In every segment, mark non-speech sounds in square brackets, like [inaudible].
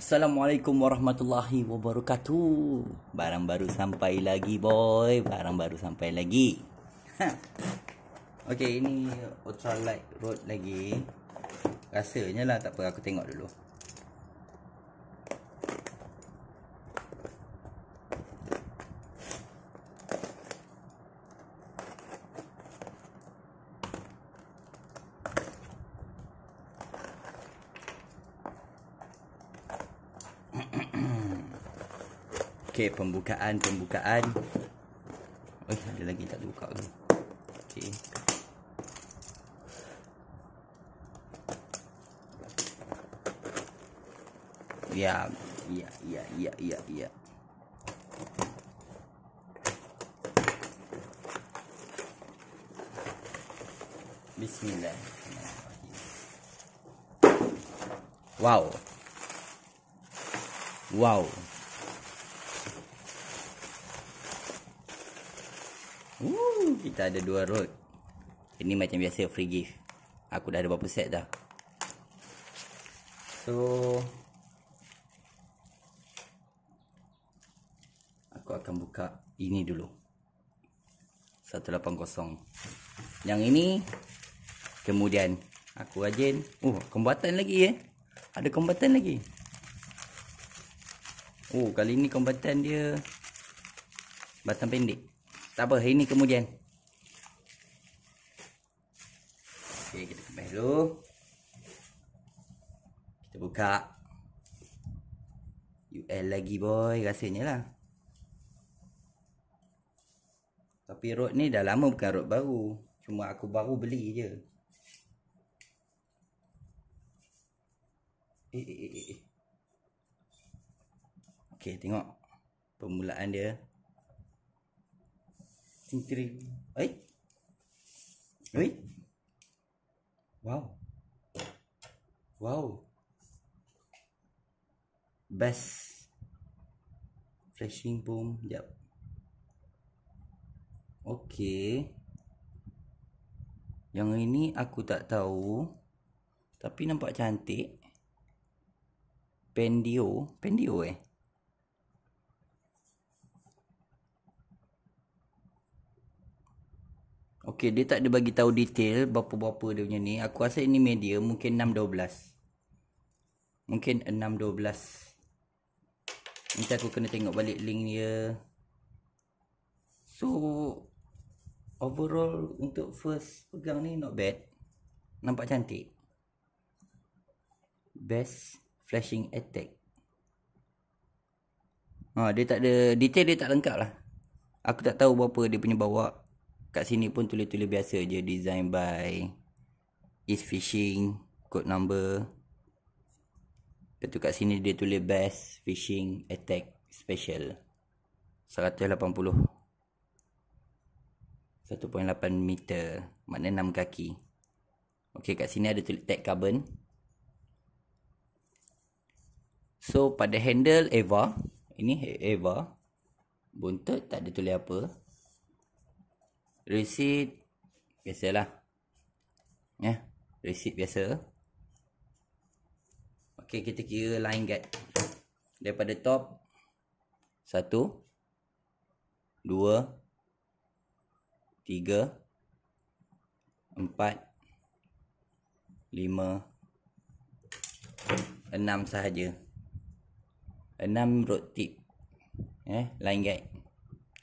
Assalamualaikum warahmatullahi wabarakatuh. Barang baru sampai lagi boy, barang baru sampai lagi. Ha. okay, ini ultra road lagi. Rasanya lah tak apa aku tengok dulu. Okey, pembukaan, pembukaan. Oh, ada lagi tak buka lagi. Okey. Ya, ya, ya, ya, ya, ya. Bismillah. Wow. Wow. kita ada dua road ini macam biasa free gift aku dah ada berapa set dah so aku akan buka ini dulu 180 yang ini kemudian aku rajin oh uh, kombatan lagi eh ada kombatan lagi oh uh, kali ini kombatan dia batang pendek tak apa ini kemudian Okey, kita kemas dulu. Kita buka. UL lagi boy rasanya lah. Tapi rod ni dah lama bukan rod baru. Cuma aku baru beli je. Eh, eh, eh, eh. eh. Okay, tengok. Permulaan dia. Tintiri. Eh? Eh? Wow. Wow. Best. Flashing boom. Yep. Okay. Yang ini aku tak tahu. Tapi nampak cantik. Pendio. Pendio eh? Okay, dia tak ada bagi tahu detail berapa-berapa dia punya ni. Aku rasa ini media mungkin 6.12. Mungkin 6.12. Nanti aku kena tengok balik link dia. So, overall untuk first pegang ni not bad. Nampak cantik. Best flashing attack. Ha, dia tak ada detail dia tak lengkap lah. Aku tak tahu berapa dia punya bawa. Kat sini pun tulis-tulis biasa je design by is fishing code number. Betul kat sini dia tulis best fishing attack special 180 1.8 meter maknanya 6 kaki. Okey kat sini ada tulis tag carbon. So pada handle Eva, ini Eva buntut tak ada tulis -apa. Resit biasalah. Ya, yeah, receipt biasa. Okey, kita kira line guide daripada top satu, dua, tiga, empat, lima, enam sahaja. enam road tip. Eh, ya, yeah, line guide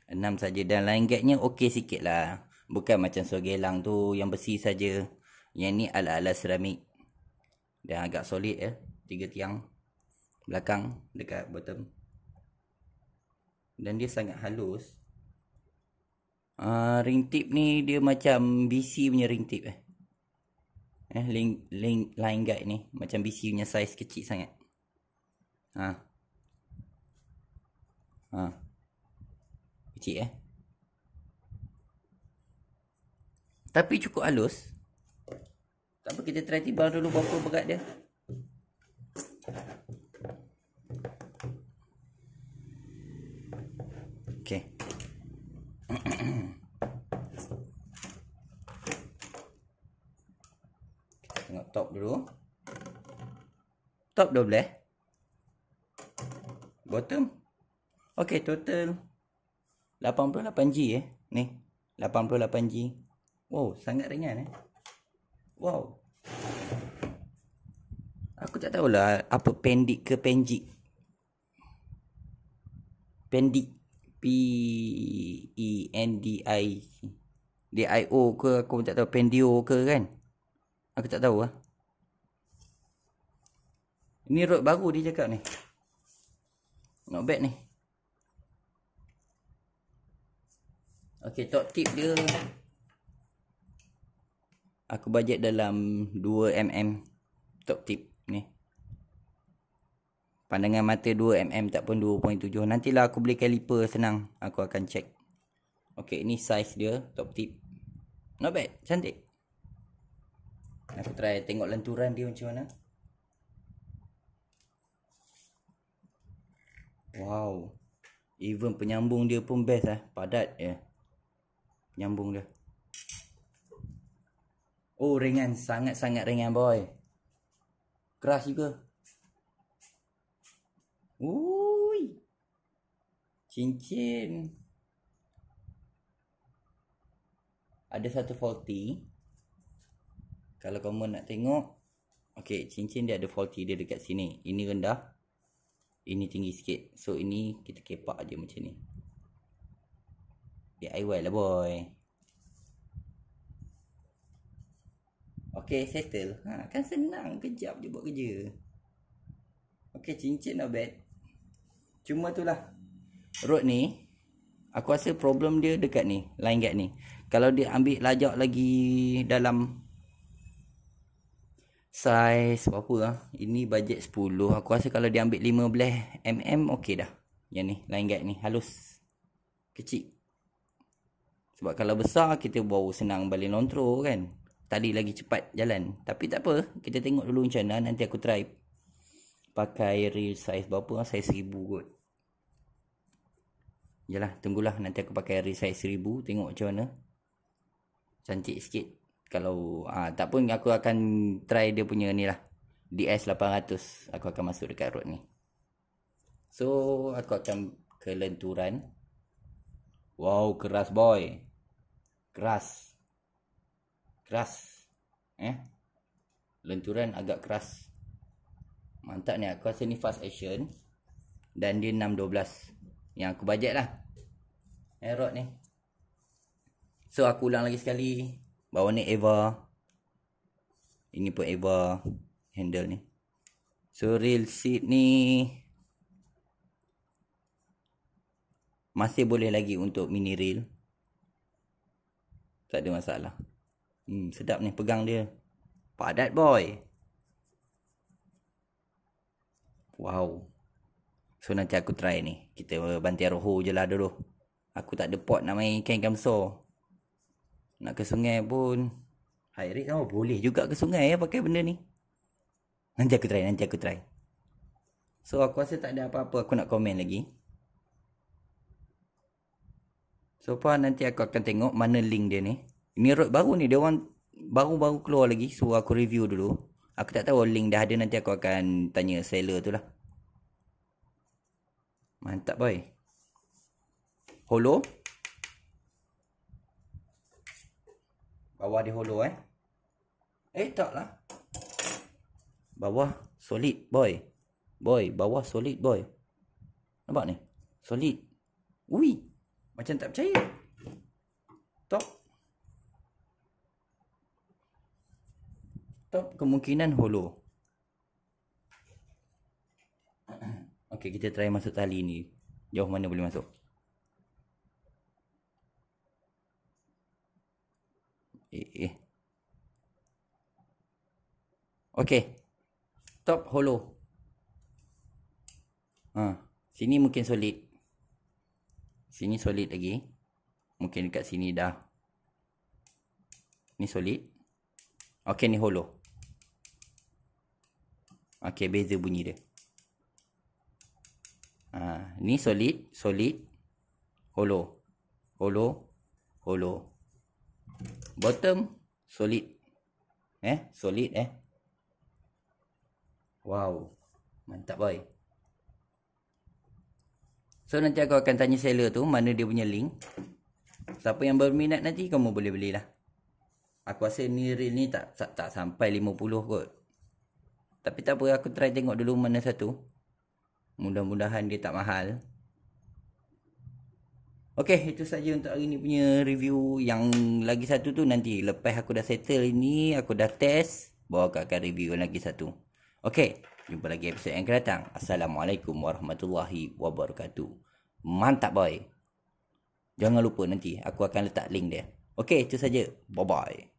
enam saja dan line gate-nya okey sikit lah. Bukan macam sogelang tu yang besi saja. Yang ni ala-ala seramik. Dan agak solid ya. Eh. Tiga tiang belakang dekat bottom. Dan dia sangat halus. Uh, ring tip ni dia macam BC punya ring tip eh. Eh link, link line guide ni macam BC punya saiz kecil sangat. Ha. Ha kecil eh tapi cukup halus tak apa kita try timbang dulu berapa berat dia okey [clears throat] kita tengok top dulu top 12 eh? bottom okey total 88G eh. Ni. 88G. Wow, sangat ringan eh. Wow. Aku tak tahulah apa pendik ke penjik. Pendik. P-E-N-D-I. D-I-O ke aku tak tahu. Pendio ke kan. Aku tak tahu lah. Ini road baru dia cakap ni. Not bad ni. Okey top tip dia Aku bajet dalam 2mm Top tip ni Pandangan mata 2mm tak pun 2.7 Nantilah aku beli kaliper senang Aku akan check Okey ini size dia Top tip Not bad, cantik Aku try tengok lenturan dia macam mana Wow Even penyambung dia pun best ah Padat ya. yeah. Nyambung dia. Oh, ringan. Sangat-sangat ringan, boy. Keras juga. Ui. Cincin. Ada satu faulty. Kalau kamu nak tengok. Okay, cincin dia ada faulty dia dekat sini. Ini rendah. Ini tinggi sikit. So, ini kita kepak aja macam ni. DIY lah boy Okay settle ha, Kan senang Kejap je buat kerja Okay cincin not bad Cuma tu lah Road ni Aku rasa problem dia dekat ni Line gap ni Kalau dia ambil lajak lagi Dalam Size Apa lah Ini bajet 10 Aku rasa kalau dia ambil 15 mm Okay dah Yang ni line gap ni Halus Kecil sebab kalau besar kita bawa senang balik lontro kan. Tadi lagi cepat jalan. Tapi tak apa. Kita tengok dulu macam mana. Nanti aku try. Pakai reel size berapa. Size 1000 kot. Yalah. Tunggulah. Nanti aku pakai reel size 1000. Tengok macam mana. Cantik sikit. Kalau ha, tak pun aku akan try dia punya ni lah. DS800. Aku akan masuk dekat road ni. So aku akan kelenturan. Wow keras boy keras keras eh lenturan agak keras mantap ni aku rasa ni fast action dan dia 6.12 yang aku bajet lah eh rod ni so aku ulang lagi sekali bawah ni Eva ini pun Eva handle ni so real seat ni masih boleh lagi untuk mini reel tak ada masalah. Hmm, sedap ni pegang dia. Padat boy. Wow. So nanti aku try ni. Kita bantian roho je lah dulu. Aku tak ada pot nak main ikan ikan besar. Nak ke sungai pun. High rate tau. Boleh juga ke sungai ya pakai benda ni. Nanti aku try. Nanti aku try. So aku rasa tak ada apa-apa aku nak komen lagi. So apa nanti aku akan tengok mana link dia ni. Ini road baru ni. Dia orang baru-baru keluar lagi. So aku review dulu. Aku tak tahu link dah ada. Nanti aku akan tanya seller tu lah. Mantap boy. Holo. Bawah dia holo eh. Eh tak lah. Bawah solid boy. Boy, bawah solid boy. Nampak ni? Solid. Ui. Macam tak percaya. Top. Top kemungkinan hollow [clears throat] Okey, kita try masuk tali ni. Jauh mana boleh masuk. Eh, eh. Okey. Top hollow Ha, sini mungkin solid. Sini solid lagi. Mungkin dekat sini dah. Ni solid. Okay ni hollow. Okay beza bunyi dia. Ha, ni solid. Solid. Hollow. Hollow. Hollow. Bottom. Solid. Eh solid eh. Wow. Mantap boy. So nanti aku akan tanya seller tu mana dia punya link. Siapa yang berminat nanti kamu boleh belilah. Aku rasa ni real ni tak, tak tak sampai 50 kot. Tapi tak apa aku try tengok dulu mana satu. Mudah-mudahan dia tak mahal. Okey, itu saja untuk hari ni punya review. Yang lagi satu tu nanti lepas aku dah settle ini, aku dah test, bawa aku akan review lagi satu. Okey. Jumpa lagi episod yang akan datang. Assalamualaikum warahmatullahi wabarakatuh. Mantap boy. Jangan lupa nanti aku akan letak link dia. Okey, itu saja. Bye-bye.